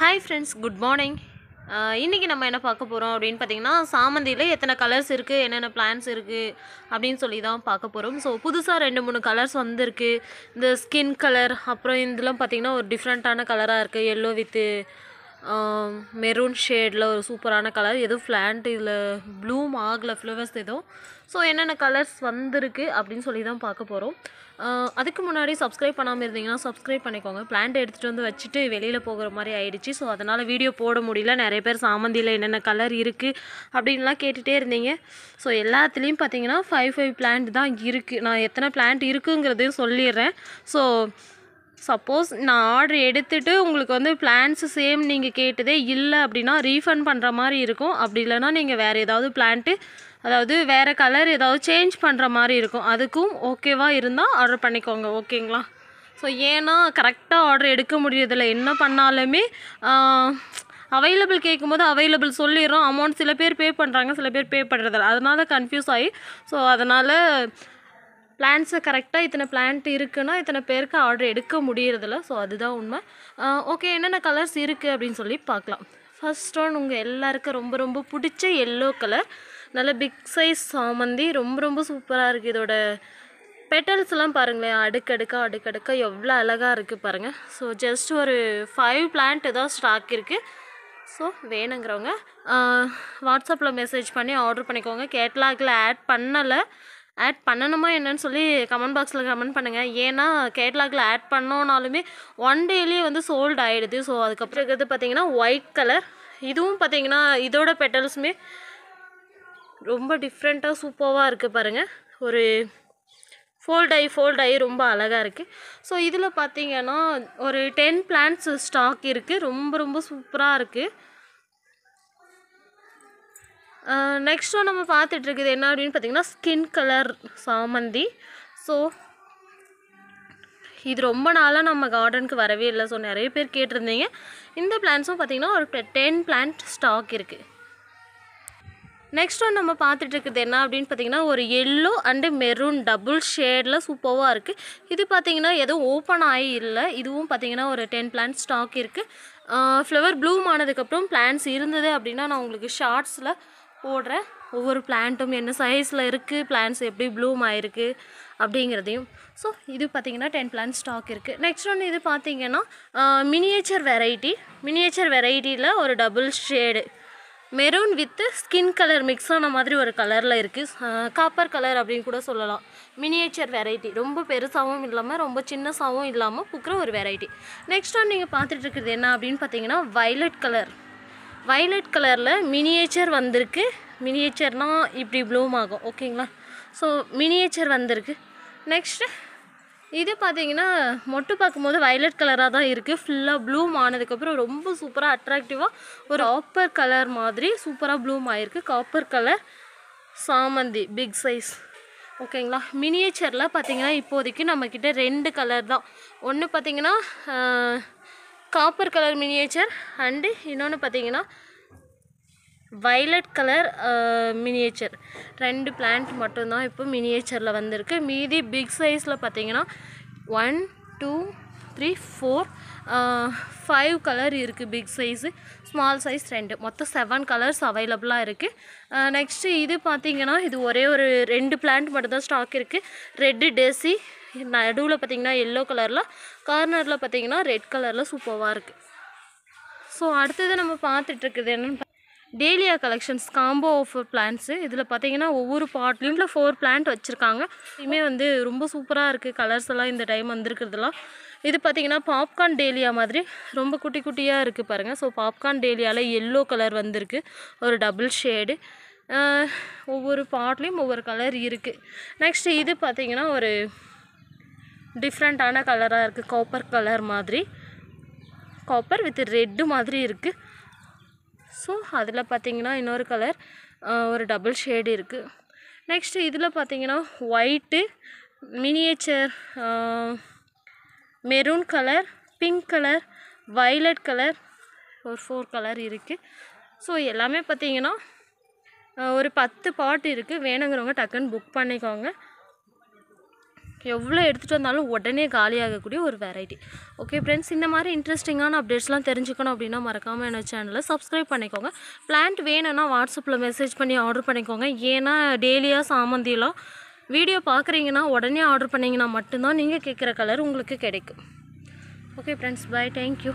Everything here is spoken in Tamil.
ஹாய் ஃப்ரெண்ட்ஸ் குட் மார்னிங் இன்றைக்கி நம்ம என்ன பார்க்க போகிறோம் அப்படின்னு பார்த்தீங்கன்னா சாமந்தியில் எத்தனை கலர்ஸ் இருக்குது என்னென்ன பிளான்ஸ் இருக்குது அப்படின்னு சொல்லி தான் பார்க்க போகிறோம் ஸோ புதுசாக ரெண்டு மூணு கலர்ஸ் வந்திருக்கு இந்த ஸ்கின் கலர் அப்புறம் இதெல்லாம் பார்த்திங்கன்னா ஒரு டிஃப்ரெண்ட்டான கலராக இருக்குது எல்லோ வித்து மெரூன் ஷேடில் ஒரு சூப்பரான கலர் எதுவும் ஃப்ளாண்ட் இதில் ப்ளூம் ஆகலை ஃப்ளவர்ஸ் எதுவும் ஸோ என்னென்ன கலர்ஸ் வந்திருக்கு அப்படின்னு சொல்லி தான் பார்க்க போகிறோம் அதுக்கு முன்னாடி சப்ஸ்கிரைப் பண்ணாமல் இருந்தீங்கன்னா சப்ஸ்கிரைப் பண்ணிக்கோங்க பிளான்ட் எடுத்துகிட்டு வந்து வச்சுட்டு வெளியில் போகிற மாதிரி ஆயிடுச்சு ஸோ அதனால் வீடியோ போட முடியல நிறைய பேர் சாமந்தியில் என்னென்ன கலர் இருக்குது அப்படின்லாம் கேட்டுகிட்டே இருந்தீங்க ஸோ எல்லாத்துலேயும் பார்த்தீங்கன்னா ஃபைவ் ஃபைவ் பிளான்ட் தான் இருக்குது நான் எத்தனை பிளான்ட் இருக்குங்கிறதையும் சொல்லிடுறேன் ஸோ சப்போஸ் நான் ஆர்டர் எடுத்துகிட்டு உங்களுக்கு வந்து பிளான்ஸ் சேம் நீங்கள் கேட்டதே இல்லை அப்படின்னா ரீஃபண்ட் பண்ணுற மாதிரி இருக்கும் அப்படி இல்லைனா நீங்கள் வேறு ஏதாவது பிளான்ட்டு அதாவது வேறு கலர் ஏதாவது சேஞ்ச் பண்ணுற மாதிரி இருக்கும் அதுக்கும் ஓகேவாக இருந்தால் ஆர்டர் பண்ணிக்கோங்க ஓகேங்களா ஸோ ஏன்னா கரெக்டாக ஆர்டர் எடுக்க முடியறதில்ல என்ன பண்ணாலுமே அவைலபிள் கேட்கும்போது அவைலபிள் சொல்லிடுறோம் அமௌண்ட் சில பேர் பே பண்ணுறாங்க சில பேர் பே பண்ணுறதில்ல அதனால் கன்ஃபியூஸ் ஆகி ஸோ அதனால் பிளான்ஸை கரெக்டாக இத்தனை பிளான்ட் இருக்குன்னா இத்தனை பேருக்கு ஆர்டர் எடுக்க முடியறதில்ல ஸோ அதுதான் உண்மை ஓகே என்னென்ன கலர்ஸ் இருக்குது அப்படின்னு சொல்லி பார்க்கலாம் ஃபஸ்ட் ஒன் உங்கள் எல்லாருக்கும் ரொம்ப ரொம்ப பிடிச்ச எல்லோ கலர் நல்ல பிக் சைஸ் சாமந்தி ரொம்ப ரொம்ப சூப்பராக இருக்குது இதோட பெட்டல்ஸ்லாம் பாருங்களேன் அடுக்கடுக்காக அடுக்கடுக்காக எவ்வளோ அழகாக இருக்குது பாருங்கள் ஸோ ஜஸ்ட் ஒரு ஃபைவ் பிளான்ட் தான் ஸ்டாக் இருக்குது ஸோ வேணுங்கிறவங்க வாட்ஸ்அப்பில் மெசேஜ் பண்ணி ஆர்டர் பண்ணிக்கோங்க கேட்லாகில் ஆட் பண்ணலை ஆட் பண்ணணுமா என்னன்னு சொல்லி கமெண்ட் பாக்ஸில் கமெண்ட் பண்ணுங்கள் ஏன்னா கேட்லாகில் ஆட் பண்ணோனாலுமே ஒன் டேலேயே வந்து சோல்டு ஆகிடுது ஸோ அதுக்கப்புறம் இருக்கிறது பார்த்திங்கன்னா ஒயிட் கலர் இதுவும் பார்த்திங்கன்னா இதோட பெட்டல்ஸுமே ரொம்ப டிஃப்ரெண்ட்டாக சூப்பராக இருக்குது பாருங்கள் ஒரு ஃபோல்ட் ஆகி ஃபோல்ட் ஆகி ரொம்ப அழகாக இருக்குது ஸோ இதில் பார்த்திங்கன்னா ஒரு டென் பிளான்ட்ஸ் ஸ்டாக் இருக்குது ரொம்ப ரொம்ப சூப்பராக இருக்குது நெக்ஸ்ட்டும் நம்ம பார்த்துட்ருக்குது என்ன அப்படின்னு பார்த்திங்கன்னா ஸ்கின் கலர் சாமந்தி ஸோ இது ரொம்ப நாளாக நம்ம கார்டனுக்கு வரவே இல்லை ஸோ நிறைய பேர் கேட்டிருந்தீங்க இந்த பிளான்ஸும் பார்த்திங்கன்னா ஒரு டென் பிளான்ட் ஸ்டாக் இருக்குது நெக்ஸ்ட் ஒன் நம்ம பார்த்துட்டு இருக்குது என்ன அப்படின்னு பார்த்தீங்கன்னா ஒரு எல்லோ அண்டு மெரூன் டபுள் ஷேடில் சூப்பராக இருக்குது இது பார்த்திங்கன்னா எதுவும் ஓப்பன் ஆகி இல்லை இதுவும் பார்த்தீங்கன்னா ஒரு டென் பிளான்ட் ஸ்டாக் இருக்குது ஃப்ளவர் ப்ளூம் ஆனதுக்கப்புறம் பிளான்ஸ் இருந்தது அப்படின்னா நான் உங்களுக்கு ஷார்ட்ஸில் போடுற ஒவ்வொரு பிளான்ட்டும் என்ன சைஸில் இருக்குது பிளான்ஸ் எப்படி ப்ளூம் ஆகிருக்கு அப்படிங்கிறதையும் ஸோ இது பார்த்திங்கன்னா டென் பிளான்ட் ஸ்டாக் இருக்குது நெக்ஸ்ட் ஒன்று இது பார்த்திங்கன்னா மினியேச்சர் வெரைட்டி மினியேச்சர் வெரைட்டியில் ஒரு double shade maroon with skin colour mix ஆன மாதிரி ஒரு கலரில் இருக்குது காப்பர் கலர் அப்படின்னு கூட சொல்லலாம் மினியேச்சர் வெரைட்டி ரொம்ப பெருசாகவும் இல்லாமல் ரொம்ப சின்னசாகவும் இல்லாமல் பூக்கிற ஒரு வெரைட்டி நெக்ஸ்ட் ஒன் நீங்கள் பார்த்துட்டு இருக்கிறது என்ன அப்படின்னு பார்த்தீங்கன்னா வைலட் கலர் வைலட் கலரில் மினியேச்சர் வந்திருக்கு மினியேச்சர்னால் இப்படி ப்ளூம் ஆகும் ஓகேங்களா ஸோ மினியேச்சர் வந்திருக்கு நெக்ஸ்ட்டு இது பார்த்தீங்கன்னா மொட்டு பார்க்கும்போது வைலட் கலராக தான் இருக்குது ஃபுல்லாக ப்ளூம் ஆனதுக்கப்புறம் ரொம்ப சூப்பராக அட்ராக்டிவாக ஒரு ஆப்பர் கலர் மாதிரி சூப்பராக ப்ளூம் ஆகிருக்கு காப்பர் கலர் சாமந்தி பிக் சைஸ் ஓகேங்களா மினியேச்சரில் பார்த்தீங்கன்னா இப்போதைக்கு நம்மக்கிட்ட ரெண்டு கலர் தான் ஒன்று பார்த்தீங்கன்னா காப்பர் கலர் மினியேச்சர் அண்டு இன்னொன்று பார்த்தீங்கன்னா வைலட் கலர் மினியேச்சர் ரெண்டு பிளான்ட் மட்டும்தான் இப்போ மினியேச்சரில் வந்திருக்கு மீதி பிக் சைஸில் பார்த்தீங்கன்னா one two three four five colour இருக்குது பிக் சைஸு ஸ்மால் சைஸ் ரெண்டு மொத்தம் செவன் கலர்ஸ் அவைலபிளாக இருக்குது நெக்ஸ்ட்டு இது பார்த்திங்கன்னா இது ஒரே ஒரு ரெண்டு பிளான்ட் மட்டும்தான் ஸ்டாக் இருக்குது ரெட்டு டேசி நடுவில் பார்த்திங்கன்னா எல்லோ கலரில் கார்னரில் பார்த்திங்கன்னா ரெட் கலரில் சூப்பராக இருக்குது ஸோ அடுத்தது நம்ம பார்த்துட்ருக்குது என்னென்னு dahlia collections combo of plants இதில் பார்த்தீங்கன்னா ஒவ்வொரு பாட்லேயும் ஃபோர் பிளான்ட் வச்சுருக்காங்க இதுவுமே வந்து ரொம்ப சூப்பராக இருக்குது கலர்ஸ் எல்லாம் இந்த டைம் வந்திருக்கிறதுலாம் இது பார்த்தீங்கன்னா பாப்கார்ன் டேலியா மாதிரி ரொம்ப குட்டி குட்டியாக இருக்குது பாருங்கள் ஸோ பாப்கார்ன் டேலியாவில் எல்லோ கலர் வந்திருக்கு ஒரு டபுள் ஷேடு ஒவ்வொரு பாட்லேயும் ஒவ்வொரு கலர் இருக்குது நெக்ஸ்ட்டு இது பார்த்திங்கன்னா ஒரு டிஃப்ரெண்ட்டான கலராக இருக்குது காப்பர் கலர் மாதிரி காப்பர் வித் ரெட்டு மாதிரி இருக்குது ஸோ அதில் பார்த்திங்கன்னா இன்னொரு கலர் ஒரு டபுள் ஷேடு இருக்குது நெக்ஸ்ட்டு இதில் பார்த்திங்கன்னா white miniature maroon colour pink colour violet colour ஒரு ஃபோர் கலர் இருக்குது ஸோ எல்லாமே பார்த்தீங்கன்னா ஒரு பத்து பாட்டு இருக்குது வேணுங்கிறவங்க டக்குன்னு புக் பண்ணிக்கோங்க எவ்வளோ எடுத்துகிட்டு வந்தாலும் உடனே காலியாகக்கூடிய ஒரு வெரைட்டி ஓகே ஃப்ரெண்ட்ஸ் இந்த மாதிரி இன்ட்ரெஸ்டிங்கான அப்டேட்ஸ்லாம் தெரிஞ்சுக்கணும் அப்படின்னா மறக்காமல் என்னோட சேனலை சப்ஸ்கிரைப் பண்ணிக்கோங்க பிளான்ட் வேணும்னா வாட்ஸ்அப்பில் மெசேஜ் பண்ணி ஆர்டர் பண்ணிக்கோங்க ஏன்னா டெய்லியாக சாமந்திலாம் வீடியோ பார்க்குறீங்கன்னா உடனே ஆர்டர் பண்ணிங்கன்னா மட்டும்தான் நீங்கள் கேட்குற கலர் உங்களுக்கு கிடைக்கும் ஓகே ஃப்ரெண்ட்ஸ் பாய் தேங்க்யூ